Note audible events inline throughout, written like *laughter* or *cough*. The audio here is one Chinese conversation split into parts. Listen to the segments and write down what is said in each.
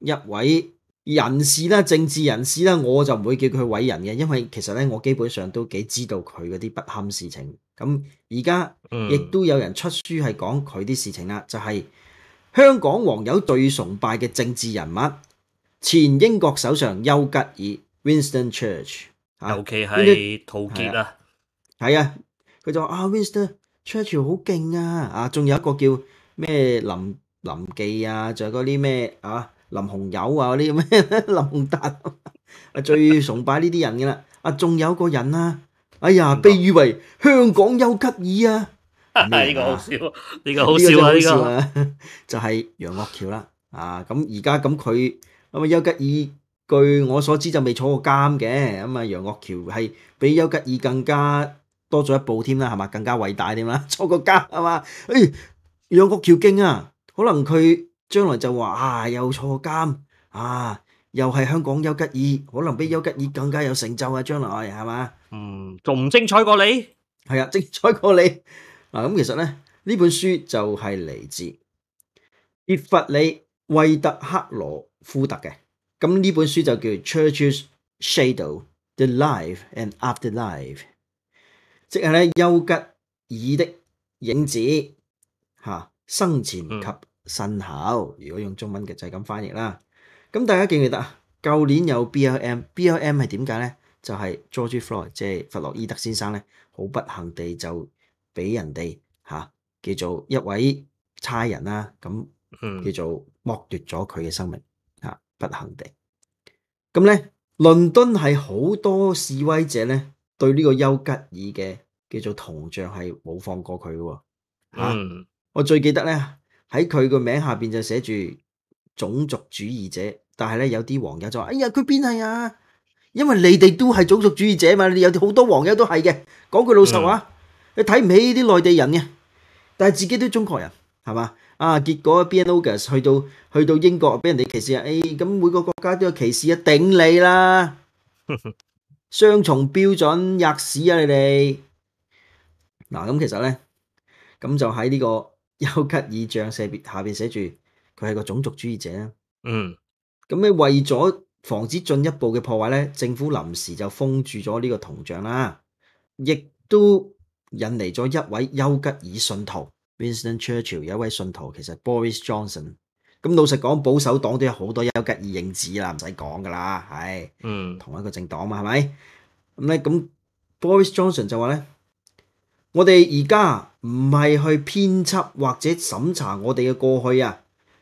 一位人士啦，政治人士啦，我就唔会叫佢伟人嘅，因为其实咧，我基本上都几知道佢嗰啲不堪事情。咁而家亦都有人出书系讲佢啲事情啦，就系香港网友最崇拜嘅政治人物，前英国首相丘吉尔 （Winston Church），尤佢系土杰啊，系啊，佢就话啊，Winston Church 好劲啊，啊，仲有一个叫咩林林记啊，仲有嗰啲咩啊。林紅友啊，嗰啲咩 *laughs* 林熊達啊，最崇拜呢啲人嘅啦。啊，仲有個人啊，哎呀，被譽為香港丘吉爾啊，呢個好笑，呢個好笑啊，呢個 *laughs* 就係楊岳橋啦。啊，咁而家咁佢咁啊，丘吉爾據我所知就未坐過監嘅。咁啊，楊岳橋係比丘吉爾更加多咗一步添啦，係嘛？更加偉大添啦，*laughs* 坐過監係嘛？哎，楊岳橋劲啊，可能佢。将来就话啊，又坐监啊，又系香港丘吉尔，可能比丘吉尔更加有成就啊！将来系嘛？嗯，仲精彩过你。系啊，精彩过你。*laughs* 嗱，咁其实咧呢本书就系嚟自杰弗里·惠特克罗夫特嘅。咁呢本书就叫 Churches Shadow: The Life and Afterlife，即系咧丘吉尔的影子，吓生前及。信口如果用中文嘅就系咁翻译啦。咁大家记唔记得啊？旧年有 B L M，B L M 系点解咧？就系 George Floyd，即系弗洛伊德先生咧，好不幸地就俾人哋吓叫做一位差人啦。咁叫做剥夺咗佢嘅生命吓，不幸地。咁咧，伦敦系好多示威者咧，对呢个丘吉尔嘅叫做铜像系冇放过佢嘅。吓，我最记得咧。喺佢个名下边就写住种族主义者，但系咧有啲网友就话：哎呀，佢边系啊？因为你哋都系种族主义者嘛，你有好多网友都系嘅。讲句老实话，你睇唔起啲内地人嘅，但系自己都中国人，系嘛？啊，结果 b n o g u s 去到去到英国俾人哋歧视啊！哎，咁每个国家都有歧视啊，顶你啦！*laughs* 双重标准，吔屎啊你哋！嗱，咁其实咧，咁就喺呢个。*laughs* 丘吉尔像下边写住佢系个种族主义者，嗯，咁咧为咗防止进一步嘅破坏咧，政府临时就封住咗呢个铜像啦，亦都引嚟咗一位丘吉尔信徒，Winston Churchill 有一位信徒，其实 Boris Johnson，咁老实讲，保守党都有好多丘吉尔影子啦，唔使讲噶啦，系，嗯，同一个政党嘛，系咪咁咧？咁 Boris Johnson 就话咧，我哋而家。唔系去編輯或者審查我哋嘅過去啊！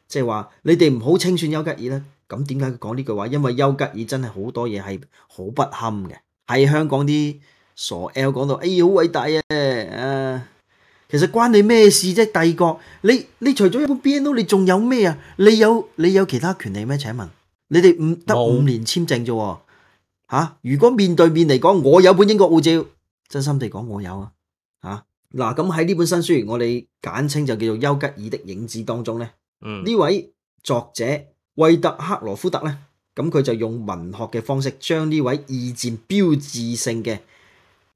即係話你哋唔好清算丘吉爾啦。咁點解佢講呢句話？因為丘吉爾真係好多嘢係好不堪嘅。喺香港啲傻 L 講到，哎呀好偉大啊！啊，其實關你咩事啫？帝國，你你除咗一本 BNO，你仲有咩啊？你有你有其他權利咩？請問，你哋五得五年簽證啫喎？如果面對面嚟講，我有本英國護照，真心地講，我有啊！嚇～嗱，咁喺呢本新书，我哋简称就叫做《丘吉尔的影子》当中咧，呢位作者惠特克罗夫特咧，咁佢就用文学嘅方式，将呢位二战标志性嘅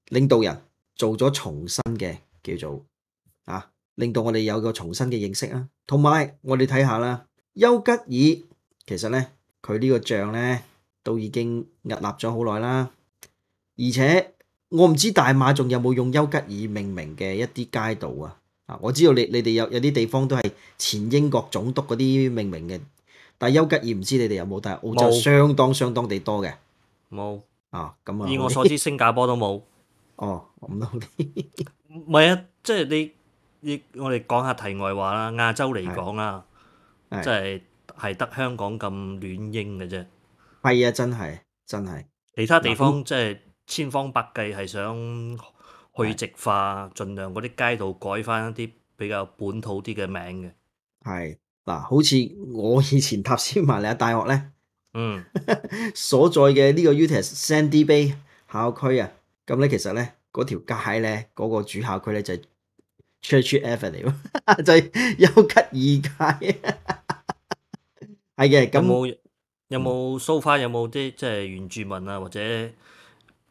领导人做咗重新嘅叫做啊，令到我哋有个重新嘅认识啊。同埋我哋睇下啦，丘吉尔其实咧，佢呢个像咧都已经屹立咗好耐啦，而且。我唔知大馬仲有冇用丘吉爾命名嘅一啲街道啊！啊，我知道你你哋有有啲地方都係前英國總督嗰啲命名嘅，但係丘吉爾唔知你哋有冇，但係澳洲相當相當地多嘅。冇啊，咁啊，以我所知，新加坡都冇。*laughs* 哦，咁都啲，*laughs* 唔係啊，即係你，你我哋講下題外話啦。亞洲嚟講啦，即係系得香港咁暖英嘅啫。係啊，真係真係，其他地方即係。千方百計係想去直化，盡量嗰啲街道改翻一啲比較本土啲嘅名嘅。係嗱，好似我以前塔斯曼尼阿大學咧，嗯，*laughs* 所在嘅呢個 Utes Sandy Bay 校區啊，咁咧其實咧嗰條街咧嗰個主校區咧就 Church Avenue 嚟 *laughs* 係就吉爾街。*laughs* 係嘅，咁有冇有冇 far 有冇啲即係原住民啊或者？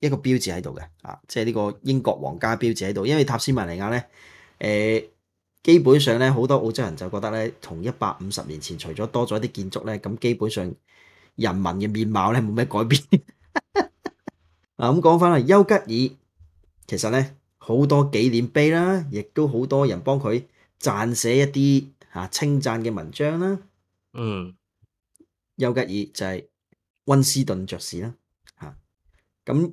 一个标志喺度嘅啊，即系呢个英国皇家标志喺度，因为塔斯曼尼亚咧，诶，基本上咧好多澳洲人就觉得咧，同一百五十年前除咗多咗一啲建筑咧，咁基本上人民嘅面貌咧冇咩改变。*laughs* 啊，咁讲翻啦，丘吉尔其实咧好多纪念碑啦，亦都好多人帮佢撰写一啲吓称赞嘅文章啦。嗯，丘吉尔就系温斯顿爵士啦吓，咁。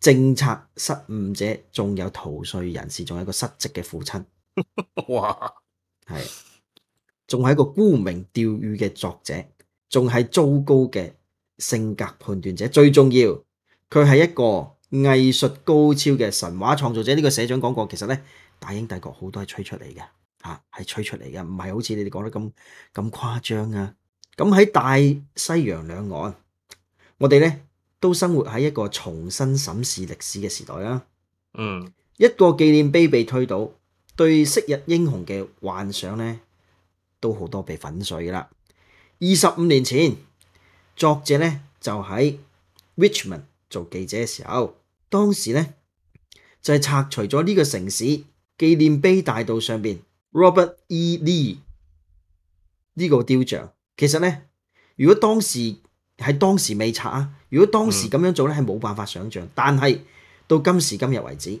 政策失误者，仲有逃税人士，仲有一个失职嘅父亲。*laughs* 哇，系，仲系一个沽名钓誉嘅作者，仲系糟糕嘅性格判断者。最重要，佢系一个艺术高超嘅神话创造者。呢个社长讲过，其实咧，大英帝国好多系吹出嚟嘅，吓系吹出嚟嘅，唔系好似你哋讲得咁咁夸张啊。咁喺大西洋两岸，我哋咧。都生活喺一个重新审视历史嘅时代啦。嗯，一个纪念碑被推倒，对昔日英雄嘅幻想呢，都好多被粉碎啦。二十五年前，作者呢就喺 Richmond 做记者嘅时候，当时呢就系拆除咗呢个城市纪念碑大道上边 Robert E. Lee 呢个雕像。其实呢，如果当时系當時未拆啊！如果當時咁樣做咧，係冇辦法想象。但係到今時今日為止，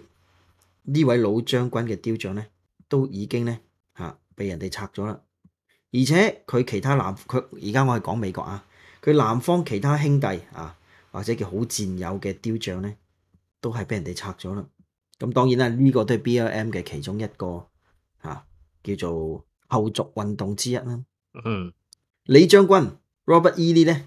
呢位老將軍嘅雕像咧，都已經咧嚇被人哋拆咗啦。而且佢其他南佢而家我係講美國啊，佢南方其他兄弟啊或者叫好戰友嘅雕像咧，都係俾人哋拆咗啦。咁當然啦，呢個都係 B L M 嘅其中一個嚇叫做後續運動之一啦。嗯，李將軍 Robert Ely 咧。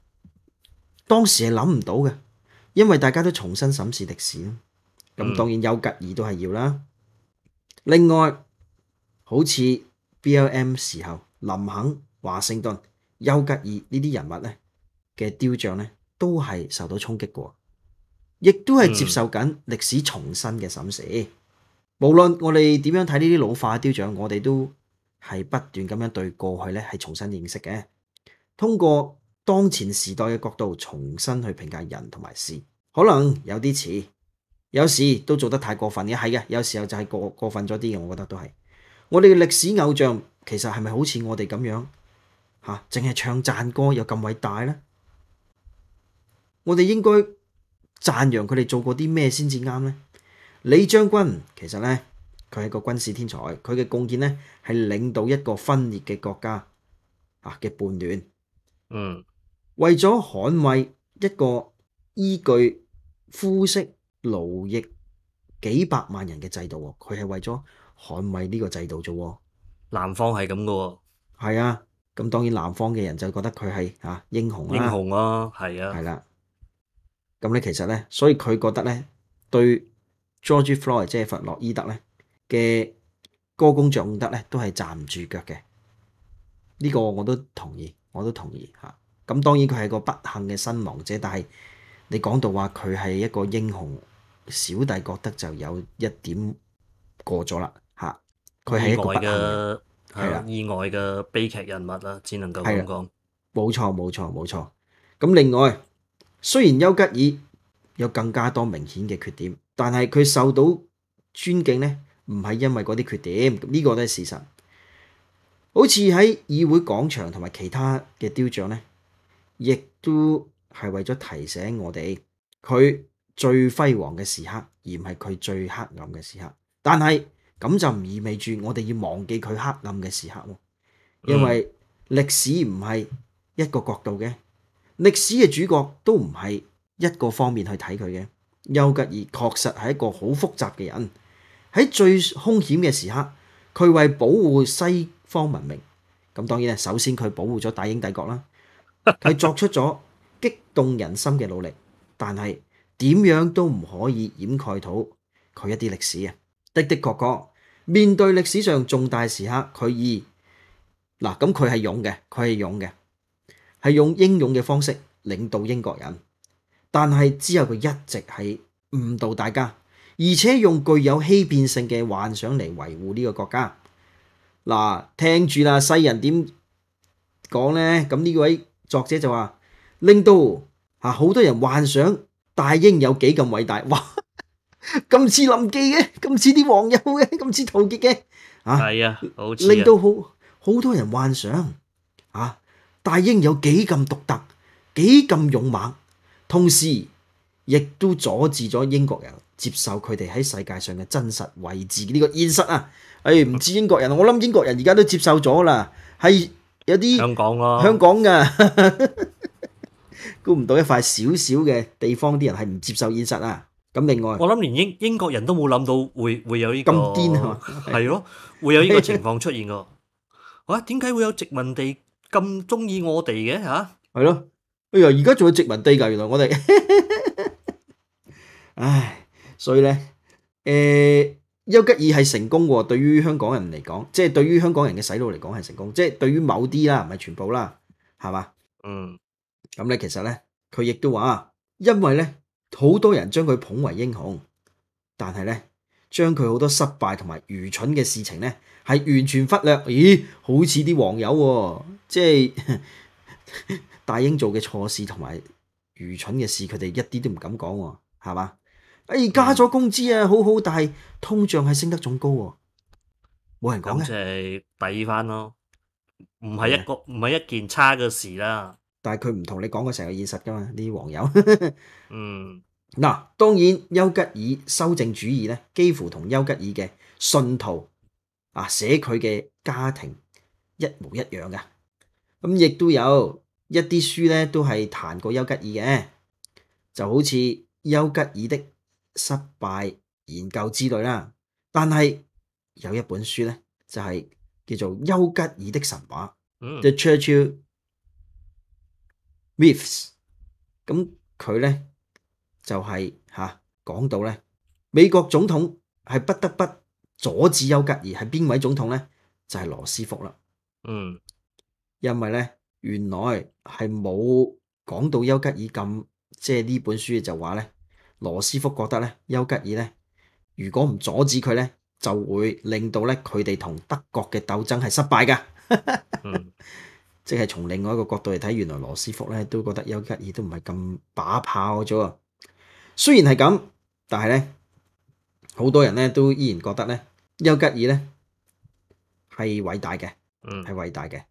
当时系谂唔到嘅，因为大家都重新审视历史啦。咁当然，丘吉尔都系要啦。另外，好似 B L M 时候，林肯、华盛顿、丘吉尔呢啲人物咧嘅雕像咧，都系受到冲击过，亦都系接受紧历史重新嘅审视。无论我哋点样睇呢啲老化雕像，我哋都系不断咁样对过去咧系重新认识嘅，通过。当前时代嘅角度重新去评价人同埋事，可能有啲似，有时都做得太过分嘅，系嘅，有时候就系过过分咗啲嘅，我觉得都系。我哋嘅历史偶像其实系咪好似我哋咁样吓，净系唱赞歌又咁伟大呢？我哋应该赞扬佢哋做过啲咩先至啱呢？李将军其实呢，佢系个军事天才，佢嘅贡献呢，系领导一个分裂嘅国家啊嘅叛乱，嗯。为咗捍卫一个依据肤色劳役几百万人嘅制度，佢系为咗捍卫呢个制度啫。南方系咁噶，系啊。咁当然，南方嘅人就觉得佢系啊英雄，英雄啊，系啊，系啦。咁咧，其实咧，所以佢觉得咧，对 George Floyd 即系弗洛伊德咧嘅歌功颂德咧，都系站唔住脚嘅。呢个我都同意，我都同意吓。咁當然佢係個不幸嘅身亡者，但係你講到話佢係一個英雄，小弟覺得就有一點過咗啦嚇。佢係一外嘅意外嘅悲劇人物啦，只能夠咁講。冇錯，冇錯，冇錯。咁另外，雖然丘吉爾有更加多明顯嘅缺點，但係佢受到尊敬咧，唔係因為嗰啲缺點，呢個都係事實。好似喺議會廣場同埋其他嘅雕像咧。亦都係為咗提醒我哋，佢最輝煌嘅時刻，而唔係佢最黑暗嘅時刻。但係咁就唔意味住我哋要忘記佢黑暗嘅時刻喎，因為歷史唔係一個角度嘅，歷史嘅主角都唔係一個方面去睇佢嘅。丘吉爾確實係一個好複雜嘅人，喺最兇險嘅時刻，佢為保護西方文明，咁當然咧，首先佢保護咗大英帝國啦。*laughs* 佢作出咗激动人心嘅努力，但系点样都唔可以掩盖到佢一啲历史啊！的的确确面对历史上重大时刻，佢以嗱咁佢系勇嘅，佢系勇嘅，系用英勇嘅方式领导英国人。但系之后佢一直系误导大家，而且用具有欺骗性嘅幻想嚟维护呢个国家。嗱，听住啦，世人点讲呢？咁呢位。作者就话令到吓好多人幻想大英有几咁伟大，哇 *laughs* 咁似林记嘅，咁似啲王有嘅，咁似陶杰嘅，啊系啊，令到好好多人幻想啊大英有几咁独特，几咁勇猛，同时亦都阻止咗英国人接受佢哋喺世界上嘅真实位置呢个现实啊！诶，唔知英国人，我谂英国人而家都接受咗啦，系。有啲香港咯，香港噶，*laughs* 估唔到一块少少嘅地方，啲人系唔接受现实啊！咁另外，我谂连英英国人都冇谂到会会有呢咁癫系嘛？系 *laughs* 咯，会有呢个情况出现噶。啊，*laughs* 点解会有殖民地咁中意我哋嘅吓？系咯，哎呀，而家仲有殖民地噶，原来我哋，唉，所以咧，诶。丘吉爾係成功喎，對於香港人嚟講，即係對於香港人嘅洗腦嚟講係成功，即係對於某啲啦，唔係全部啦，係嘛？嗯，咁咧其實咧，佢亦都話因為咧好多人將佢捧為英雄，但係咧將佢好多失敗同埋愚蠢嘅事情咧，係完全忽略。咦？好似啲網友即係 *laughs* 大英做嘅錯事同埋愚蠢嘅事，佢哋一啲都唔敢講，係嘛？哎，加咗工资啊，好好，但系通胀系升得仲高喎，冇人讲嘅，就系抵翻咯，唔系一个唔系一件差嘅事啦。但系佢唔同你讲个成个现实噶嘛，啲网友。嗯，嗱，当然，丘吉尔修正主义咧，几乎同丘吉尔嘅信徒啊，写佢嘅家庭一模一样噶。咁亦都有一啲书咧，都系谈过丘吉尔嘅，就好似丘吉尔的。失败研究之类啦，但系有一本书咧，就系叫做《丘吉尔的神话》（The Churchill Myths）。咁佢咧就系吓讲到咧，美国总统系不得不阻止丘吉尔，系边位总统咧？就系罗斯福啦。嗯，因为咧，原来系冇讲到丘吉尔咁，即系呢本书就话咧。罗斯福覺得咧，丘吉爾咧，如果唔阻止佢咧，就會令到咧佢哋同德國嘅鬥爭係失敗㗎。*laughs* 即係從另外一個角度嚟睇，原來羅斯福咧都覺得丘吉爾都唔係咁把炮咗啊。雖然係咁，但係咧，好多人咧都依然覺得咧，丘吉爾咧係偉大嘅，係偉大嘅。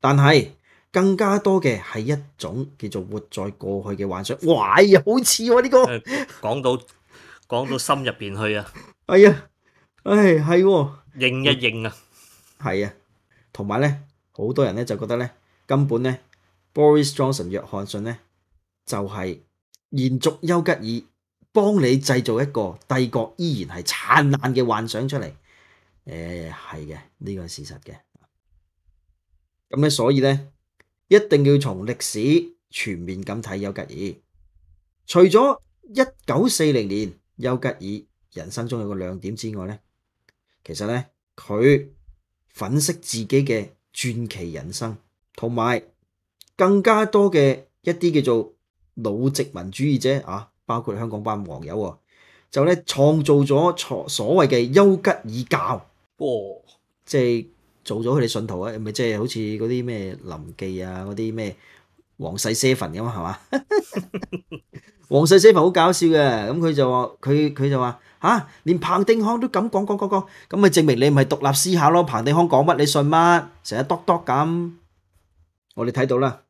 但係。更加多嘅系一种叫做活在过去嘅幻想。哇，又好似呢个讲 *laughs* 到讲到心入边去啊！哎呀，唉，系认一认啊，系啊。同埋咧，好多人咧就觉得咧，根本咧 b o r i s Johnson 约翰逊咧，就系延续丘吉尔帮你制造一个帝国依然系灿烂嘅幻想出嚟。诶，系嘅，呢个事实嘅。咁咧，所以咧。一定要从历史全面咁睇丘吉尔。除咗一九四零年丘吉尔人生中有个亮点之外咧，其实咧佢粉饰自己嘅传奇人生，同埋更加多嘅一啲叫做老殖民主义者啊，包括香港班黄友啊，就咧创造咗所谓嘅丘吉尔教，即系。做咗佢哋信徒啊，咪即系好似嗰啲咩林记啊，嗰啲咩王世 seven 咁系嘛？*laughs* 王世 seven 好搞笑嘅，咁佢就佢佢就话吓，连彭定康都咁讲讲讲讲，咁咪证明你唔系独立思考咯？彭定康讲乜你信乜，成日督督咁。我哋睇到啦，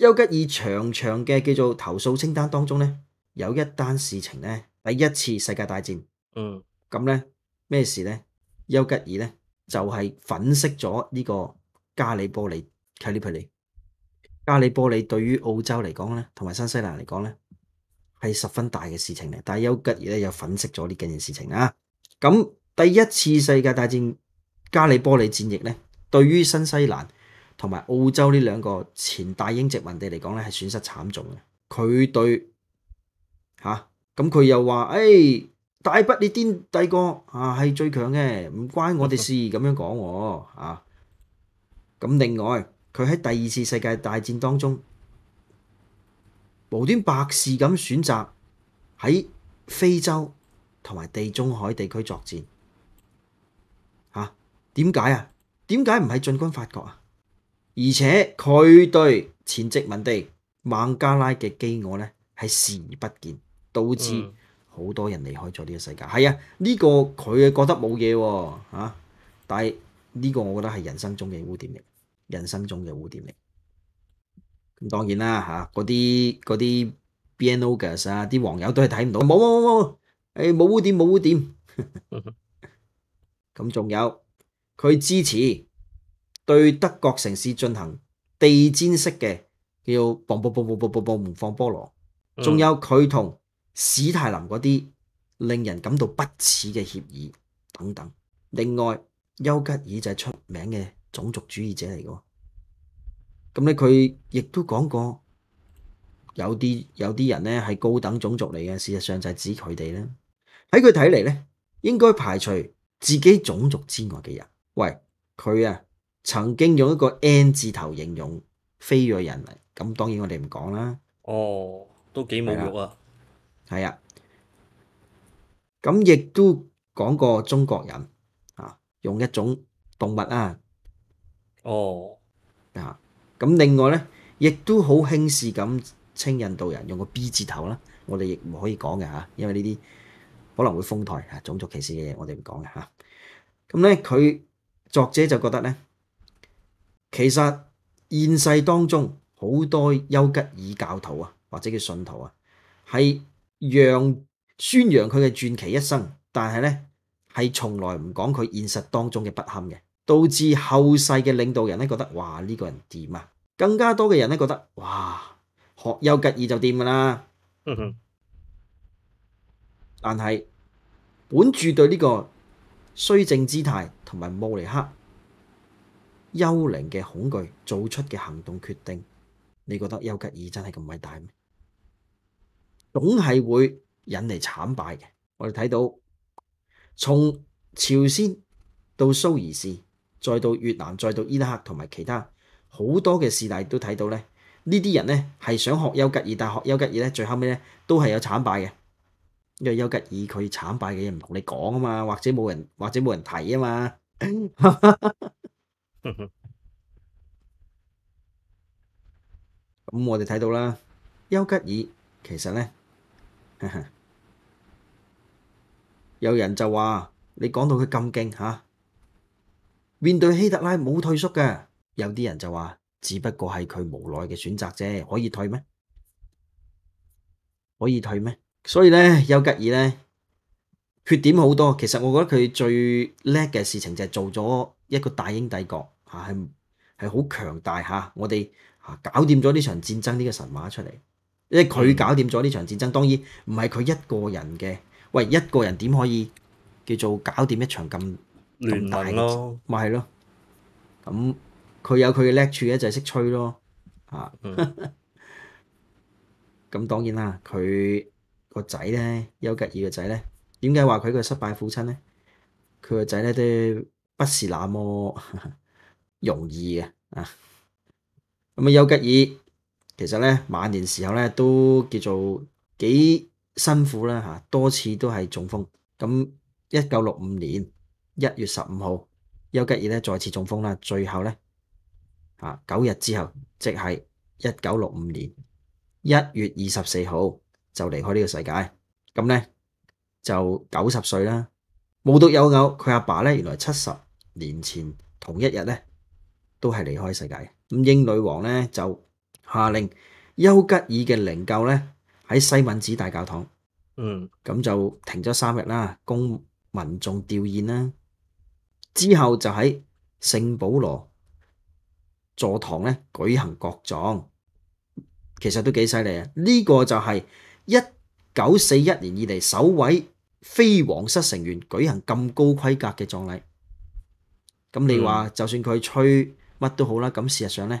丘吉尔长长嘅叫做投诉清单当中咧，有一单事情咧，第一次世界大战。嗯。咁咧咩事咧？丘吉尔咧？就係粉飾咗呢個加里波利 c a l 卡利皮 i 加里波利對於澳洲嚟講咧，同埋新西蘭嚟講咧，係十分大嘅事情嚟。但係丘吉爾咧又粉飾咗呢幾件事情啊。咁第一次世界大戰加里波利戰役咧，對於新西蘭同埋澳洲呢兩個前大英殖民地嚟講咧，係損失慘重嘅。佢對嚇咁佢又話誒。大不列颠帝国啊，系最强嘅，唔关我哋事 *laughs* 咁样讲喎啊！咁另外，佢喺第二次世界大战当中无端百事咁选择喺非洲同埋地中海地区作战吓，点解啊？点解唔系进军法国啊？而且佢对前殖民地孟加拉嘅饥饿呢系视而不见，导致。好多人離開咗呢個世界，係啊，呢個佢覺得冇嘢喎但係呢個我覺得係人生中嘅污點嚟，人生中嘅污點嚟。咁當然啦嚇，嗰啲嗰啲 BNOgers 啊，啲網友都係睇唔到，冇冇冇冇，誒冇污點冇污點。*laughs* 咁仲有佢支持對德國城市進行地氈式嘅叫爆爆爆爆爆爆放菠蘿，仲有佢同。史泰林嗰啲令人感到不耻嘅协议等等，另外丘吉尔就系出名嘅种族主义者嚟嘅，咁咧佢亦都讲过有啲有啲人咧系高等种族嚟嘅，事实上就系指佢哋啦。喺佢睇嚟咧，应该排除自己种族之外嘅人。喂，佢啊曾经用一个 N 字头形容非裔人，嚟，咁当然我哋唔讲啦。哦，都几侮辱啊！系啊，咁亦都講過中國人啊，用一種動物啊，哦，啊，咁另外咧，亦都好輕視咁稱印度人用個 B 字頭啦，我哋亦唔可以講嘅吓，因為呢啲可能會封台啊種族歧視嘅嘢，我哋唔講嘅吓。咁咧，佢作者就覺得咧，其實現世當中好多丘吉爾教徒啊，或者叫信徒啊，系。让宣扬佢嘅传奇一生，但系咧系从来唔讲佢现实当中嘅不堪嘅，导致后世嘅领导人咧觉得哇呢个人掂啊？更加多嘅人咧觉得哇，学丘吉尔就掂噶啦。哼。但系本住对呢个衰政姿态同埋慕尼克幽灵嘅恐惧做出嘅行动决定，你觉得丘吉尔真系咁伟大咩？总系会引嚟惨败嘅。我哋睇到从朝鲜到苏伊士，再到越南，再到伊拉克同埋其他好多嘅事例都睇到咧。呢啲人咧系想学丘吉尔，但系学丘吉尔咧，最后尾咧都系有惨败嘅。因为丘吉尔佢惨败嘅嘢唔同你讲啊嘛，或者冇人或者冇人提啊嘛。*laughs* 咁我哋睇到啦，丘吉尔其实咧。*laughs* 有人就话你讲到佢咁劲吓，面对希特拉冇退缩嘅，有啲人就话只不过系佢无奈嘅选择啫，可以退咩？可以退咩？所以咧，丘吉尔咧缺点好多，其实我觉得佢最叻嘅事情就系做咗一个大英帝国吓，系系好强大吓，我哋吓搞掂咗呢场战争呢个神话出嚟。即系佢搞掂咗呢场战争，当然唔系佢一个人嘅。喂，一个人点可以叫做搞掂一场咁咁大咯？咪系咯？咁佢有佢嘅叻处咧，就系识吹咯。啊，*laughs* 咁当然啦，佢个仔咧，丘吉尔嘅仔咧，点解话佢个失败父亲咧？佢个仔咧都不是那么 *laughs* 容易嘅。啊，咁啊，丘吉尔。其实咧晚年时候咧都叫做几辛苦啦吓，多次都系中风。咁一九六五年一月十五号，丘吉尔咧再次中风啦。最后咧，啊九日之后，即系一九六五年一月二十四号就离开呢个世界。咁咧就九十岁啦，无独有偶，佢阿爸咧原来七十年前同一日咧都系离开世界。咁英女王咧就。下令丘吉尔嘅灵柩咧喺西敏寺大教堂，嗯，咁就停咗三日啦，供民众吊唁啦。之后就喺圣保罗座堂咧举行国葬，其实都几犀利啊！呢个就系一九四一年以嚟首位非皇室成员举行咁高规格嘅葬礼。咁你话就算佢吹乜都好啦，咁事实上咧。